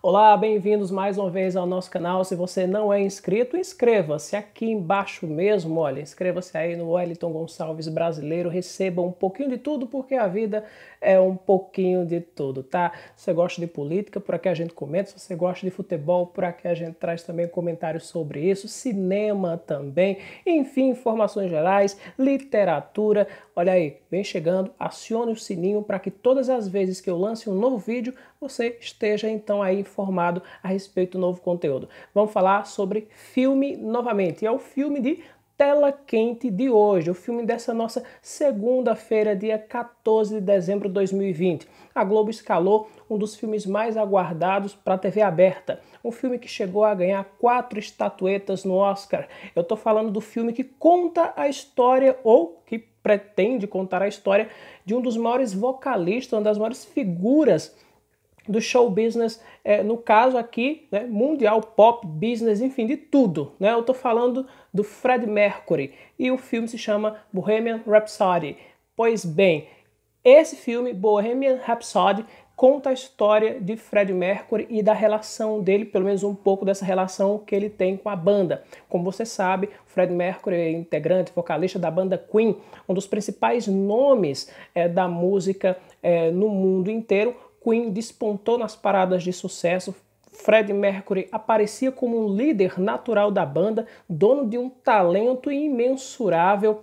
Olá, bem-vindos mais uma vez ao nosso canal. Se você não é inscrito, inscreva-se aqui embaixo mesmo. Olha, inscreva-se aí no Wellington Gonçalves Brasileiro. Receba um pouquinho de tudo, porque a vida é um pouquinho de tudo, tá? Se você gosta de política, por aqui a gente comenta. Se você gosta de futebol, por aqui a gente traz também comentários sobre isso. Cinema também. Enfim, informações gerais, literatura. Olha aí, vem chegando, acione o sininho para que todas as vezes que eu lance um novo vídeo, você esteja então aí informado a respeito do novo conteúdo. Vamos falar sobre filme novamente. E é o filme de Tela Quente de hoje, o filme dessa nossa segunda-feira, dia 14 de dezembro de 2020. A Globo escalou um dos filmes mais aguardados para a TV aberta, um filme que chegou a ganhar quatro estatuetas no Oscar. Eu estou falando do filme que conta a história ou que pretende contar a história de um dos maiores vocalistas, uma das maiores figuras do show business, é, no caso aqui, né, mundial, pop, business, enfim, de tudo. Né? Eu estou falando do Fred Mercury e o filme se chama Bohemian Rhapsody. Pois bem, esse filme, Bohemian Rhapsody, conta a história de Fred Mercury e da relação dele, pelo menos um pouco dessa relação que ele tem com a banda. Como você sabe, Fred Mercury é integrante, vocalista da banda Queen, um dos principais nomes é, da música é, no mundo inteiro, Queen despontou nas paradas de sucesso, Fred Mercury aparecia como um líder natural da banda, dono de um talento imensurável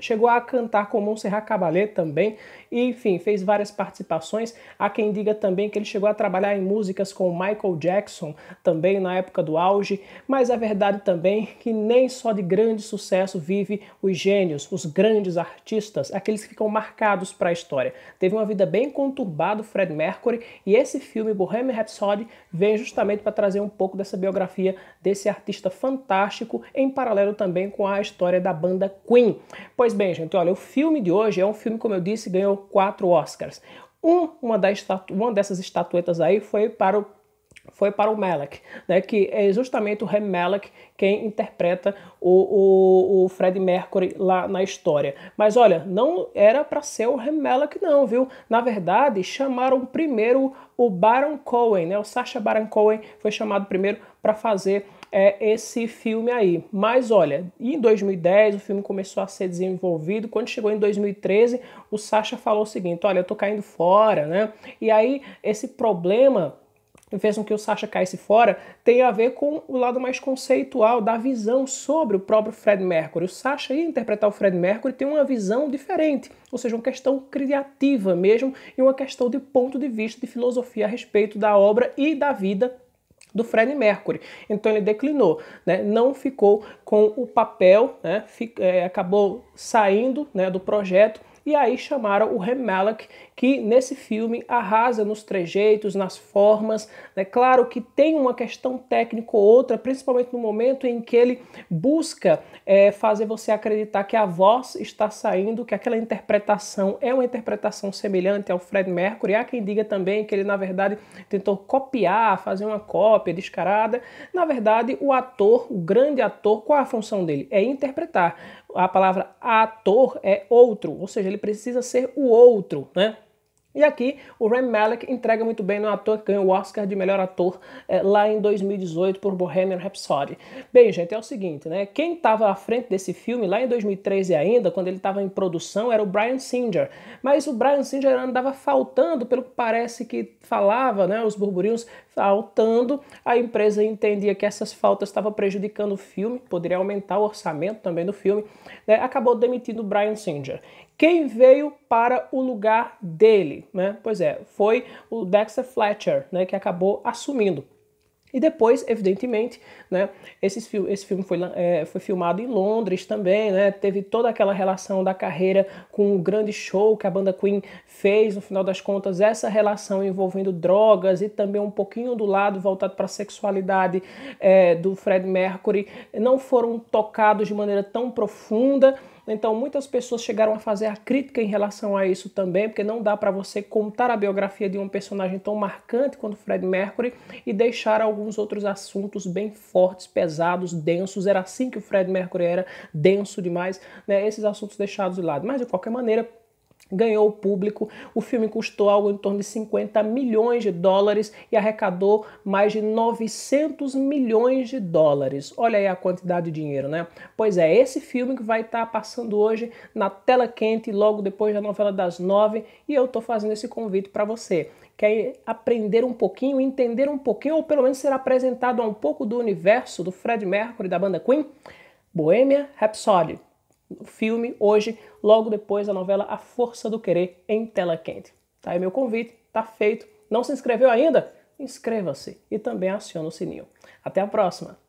chegou a cantar com Montserrat Caballé também, e, enfim, fez várias participações. Há quem diga também que ele chegou a trabalhar em músicas com Michael Jackson, também na época do auge, mas a é verdade também que nem só de grande sucesso vive os gênios, os grandes artistas, aqueles que ficam marcados para a história. Teve uma vida bem conturbada Fred Mercury, e esse filme Bohemian Rhapsody vem justamente para trazer um pouco dessa biografia desse artista fantástico, em paralelo também com a história da banda Queen. Pois Pois bem, gente, olha, o filme de hoje é um filme, como eu disse, ganhou quatro Oscars. Um, uma, das, uma dessas estatuetas aí foi para o foi para o Malek, né, que é justamente o Rem Malek quem interpreta o, o, o Fred Mercury lá na história. Mas olha, não era para ser o Rem Malek não, viu? Na verdade, chamaram primeiro o Baron Cohen, né, o Sacha Baron Cohen foi chamado primeiro para fazer é esse filme aí. Mas olha, em 2010 o filme começou a ser desenvolvido. Quando chegou em 2013, o Sacha falou o seguinte: olha, eu tô caindo fora, né? E aí esse problema fez com que o Sacha caísse fora tem a ver com o lado mais conceitual da visão sobre o próprio Fred Mercury. O Sacha ia interpretar o Fred Mercury tem uma visão diferente, ou seja, uma questão criativa mesmo e uma questão de ponto de vista, de filosofia a respeito da obra e da vida do Freddie Mercury. Então ele declinou, né? não ficou com o papel, né? Fic é, acabou saindo né, do projeto e aí chamaram o Malek, que nesse filme arrasa nos trejeitos, nas formas. É né? claro que tem uma questão técnica ou outra, principalmente no momento em que ele busca é, fazer você acreditar que a voz está saindo, que aquela interpretação é uma interpretação semelhante ao Fred Mercury. Há quem diga também que ele, na verdade, tentou copiar, fazer uma cópia descarada. Na verdade, o ator, o grande ator, qual é a função dele? É interpretar a palavra ator é outro, ou seja, ele precisa ser o outro, né? E aqui o Rami Malek entrega muito bem, no ator que ganhou o Oscar de melhor ator é, lá em 2018 por Bohemian Rhapsody. Bem, gente, é o seguinte, né? Quem estava à frente desse filme lá em 2013 ainda, quando ele estava em produção, era o Brian Singer. Mas o Brian Singer andava faltando, pelo que parece que falava, né? Os burburinhos faltando. A empresa entendia que essas faltas estavam prejudicando o filme, poderia aumentar o orçamento também do filme. Né? Acabou demitindo o Brian Singer. Quem veio para o lugar dele? Né? Pois é, foi o Dexter Fletcher, né, que acabou assumindo. E depois, evidentemente, né, esse, filme, esse filme foi, é, foi filmado em Londres também, né, teve toda aquela relação da carreira com o grande show que a banda Queen fez, no final das contas, essa relação envolvendo drogas e também um pouquinho do lado voltado para a sexualidade é, do Fred Mercury, não foram tocados de maneira tão profunda, então, muitas pessoas chegaram a fazer a crítica em relação a isso também, porque não dá para você contar a biografia de um personagem tão marcante quanto Fred Mercury e deixar alguns outros assuntos bem fortes, pesados, densos. Era assim que o Fred Mercury era, denso demais, né? Esses assuntos deixados de lado. Mas, de qualquer maneira, ganhou o público. O filme custou algo em torno de 50 milhões de dólares e arrecadou mais de 900 milhões de dólares. Olha aí a quantidade de dinheiro, né? Pois é, esse filme que vai estar tá passando hoje na tela quente, logo depois da novela das nove, e eu estou fazendo esse convite para você quer aprender um pouquinho, entender um pouquinho, ou pelo menos ser apresentado a um pouco do universo do Fred Mercury da banda Queen, Boêmia Rhapsody filme hoje, logo depois da novela A Força do Querer em tela quente. Tá aí meu convite, tá feito. Não se inscreveu ainda? Inscreva-se e também acione o sininho. Até a próxima!